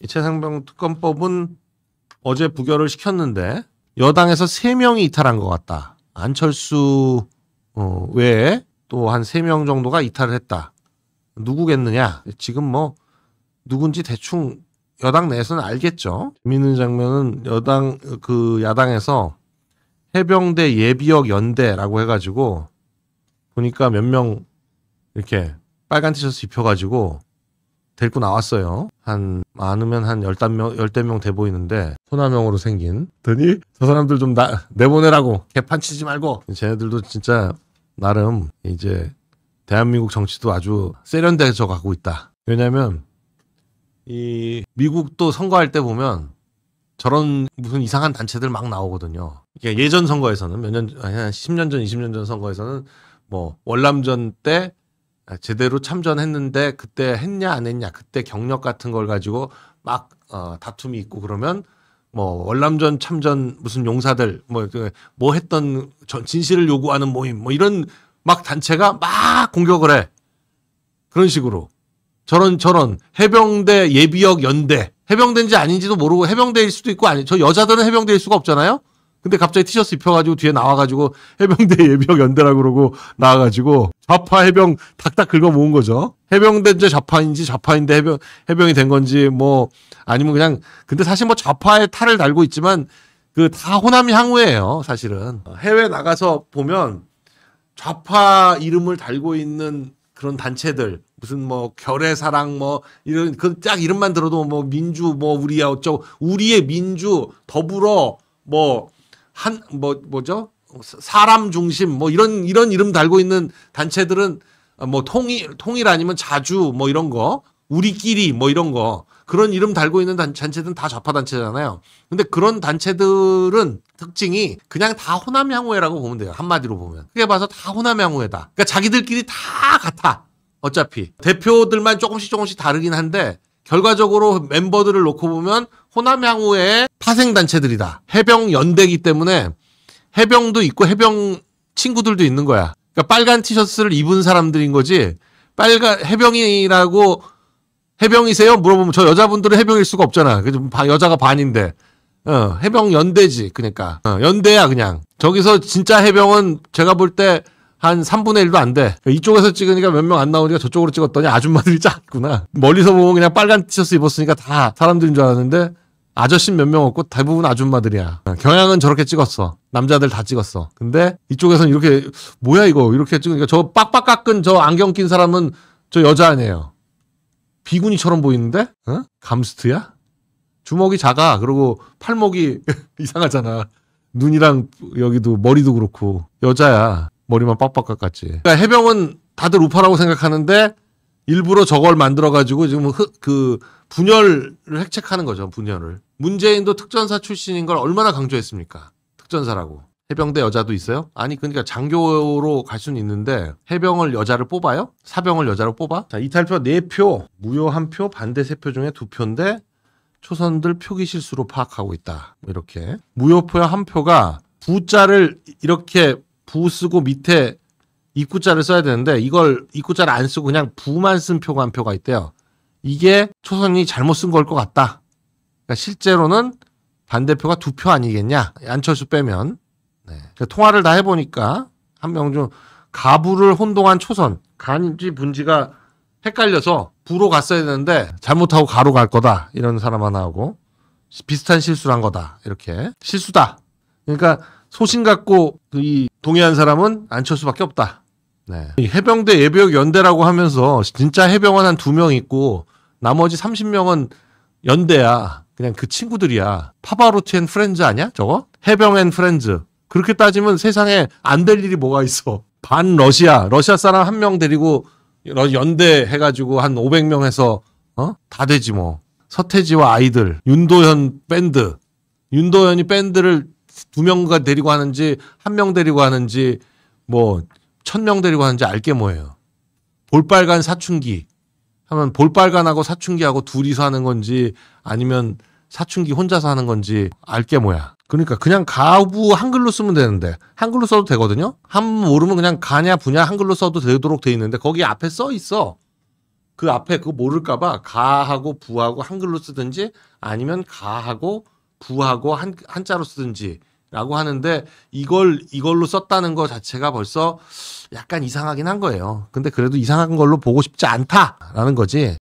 이 최상병 특검법은 어제 부결을 시켰는데 여당에서 3명이 이탈한 것 같다. 안철수 어, 외에 또 한 3명 정도가 이탈을 했다. 누구겠느냐? 지금 뭐 누군지 대충 여당 내에서는 알겠죠. 재밌는 장면은 여당 그 야당에서 해병대 예비역 연대라고 해가지고 보니까 몇 명 이렇게 빨간 티셔츠 입혀가지고 데리고 나왔어요. 한 많으면 한 열댓 명, 열댓 명돼 보이는데, 소나명으로 생긴. 더니, 저 사람들 좀 나, 내보내라고. 개판 치지 말고. 쟤네들도 진짜, 나름, 이제, 대한민국 정치도 아주 세련돼져 가고 있다. 왜냐면, 이, 미국도 선거할 때 보면, 저런 무슨 이상한 단체들 막 나오거든요. 예전 선거에서는 몇 년, 한 10년 전, 20년 전 선거에서는 뭐 월남전 때 아, 제대로 참전했는데 그때 했냐 안 했냐 그때 경력 같은 걸 가지고 막 어, 다툼이 있고 그러면 뭐 월남전 참전 무슨 용사들 뭐뭐 그뭐 했던 전 진실을 요구하는 모임 뭐 이런 막 단체가 막 공격을 해 그런 식으로 저런 저런 해병대 예비역 연대 해병대인지 아닌지도 모르고 해병대일 수도 있고 아니 저 여자들은 해병대일 수가 없잖아요 근데 갑자기 티셔츠 입혀가지고 뒤에 나와가지고 해병대 예비역 연대라 그러고 나와가지고 좌파 해병 닥닥 긁어 모은 거죠. 해병대인지 좌파인지 좌파인데 해병 해병이 된 건지 뭐 아니면 그냥 근데 사실 뭐 좌파의 탈을 달고 있지만 그 다 호남 향후예요 사실은 해외 나가서 보면 좌파 이름을 달고 있는 그런 단체들 무슨 뭐 결의 사랑 뭐 이런 그딱 이름만 들어도 뭐 민주 뭐 우리야 어쩌고 우리의 민주 더불어 뭐 한뭐 뭐죠? 사람 중심 뭐 이런 이런 이름 달고 있는 단체들은 뭐 통일 통일 아니면 자주 뭐 이런 거 우리끼리 뭐 이런 거 그런 이름 달고 있는 단, 체들은다 좌파 단체잖아요. 근데 그런 단체들은 특징이 그냥 다 호남 향후회라고 보면 돼요. 한마디로 보면. 크게 봐서 다 호남 향후회다. 그러니까 자기들끼리 다 같아. 어차피 대표들만 조금씩 조금씩 다르긴 한데 결과적으로 멤버들을 놓고 보면 호남 향후의 파생 단체들이다. 해병 연대기 때문에 해병도 있고 해병 친구들도 있는 거야. 그러니까 빨간 티셔츠를 입은 사람들인 거지. 빨간 해병이라고 해병이세요? 물어보면 저 여자분들은 해병일 수가 없잖아. 그 여자가 반인데. 어, 해병 연대지. 그러니까 어, 연대야 그냥. 저기서 진짜 해병은 제가 볼때 한 3분의 1도 안 돼. 이쪽에서 찍으니까 몇 명 안 나오니까 저쪽으로 찍었더니 아줌마들이 쫙 있구나. 멀리서 보면 그냥 빨간 티셔츠 입었으니까 다 사람들인 줄 알았는데 아저씨 몇 명 없고 대부분 아줌마들이야. 경향은 저렇게 찍었어. 남자들 다 찍었어. 근데 이쪽에서는 이렇게 뭐야 이거 이렇게 찍으니까 저 빡빡 깎은 저 안경 낀 사람은 저 여자 아니에요. 비구니처럼 보이는데? 어? 감스트야? 주먹이 작아. 그리고 팔목이 이상하잖아. 눈이랑 여기도 머리도 그렇고 여자야. 머리만 빡빡 깎았지. 그러니까 해병은 다들 우파라고 생각하는데 일부러 저걸 만들어가지고 지금 흐, 그 분열을 핵책하는 거죠. 분열을. 문재인도 특전사 출신인 걸 얼마나 강조했습니까? 특전사라고. 해병대 여자도 있어요? 아니 그러니까 장교로 갈 수는 있는데 해병을 여자를 뽑아요? 사병을 여자로 뽑아? 자 이탈표 4표 무효 1표 반대 3표 중에 2표인데 초선들 표기 실수로 파악하고 있다. 이렇게 무효표야 1표가 부자를 이렇게 부 쓰고 밑에 입구자를 써야 되는데 이걸 입구자를 안 쓰고 그냥 부만 쓴 표가 한 표가 있대요. 이게 초선이 잘못 쓴 걸 것 같다. 그러니까 실제로는 반대표가 두 표 아니겠냐. 안철수 빼면. 네. 통화를 다 해보니까 한 명 중 가부를 혼동한 초선, 간지 분지가 헷갈려서 부로 갔어야 되는데 잘못하고 가로 갈 거다. 이런 사람 하나하고 비슷한 실수를 한 거다. 이렇게. 실수다. 그러니까 소신 갖고 그 이 동의한 사람은 안철수밖에 없다. 네. 해병대 예비역 연대라고 하면서 진짜 해병은 한 두 명 있고 나머지 30명은 연대야. 그냥 그 친구들이야. 파바로티 앤 프렌즈 아니야? 저거? 해병 앤 프렌즈. 그렇게 따지면 세상에 안 될 일이 뭐가 있어. 반 러시아, 러시아 사람 한 명 데리고 연대 해가지고 한 500명 해서 어? 다 되지 뭐. 서태지와 아이들, 윤도현 밴드. 윤도현이 밴드를 두명과 데리고 하는지 한 명 데리고 하는지 뭐 천 명 데리고 하는지 알게 뭐예요. 볼빨간 사춘기 하면 볼빨간하고 사춘기하고 둘이서 하는 건지 아니면 사춘기 혼자서 하는 건지 알게 뭐야. 그러니까 그냥 가부 한글로 쓰면 되는데 한글로 써도 되거든요. 한 모르면 그냥 가냐 부냐 한글로 써도 되도록 돼 있는데 거기 앞에 써 있어. 그 앞에 그거 모를까봐 가하고 부하고 한글로 쓰든지 아니면 가하고 부하고 한 한자로 쓰든지 라고 하는데 이걸 이걸로 썼다는 것 자체가 벌써 약간 이상하긴 한 거예요. 근데 그래도 이상한 걸로 보고 싶지 않다라는 거지.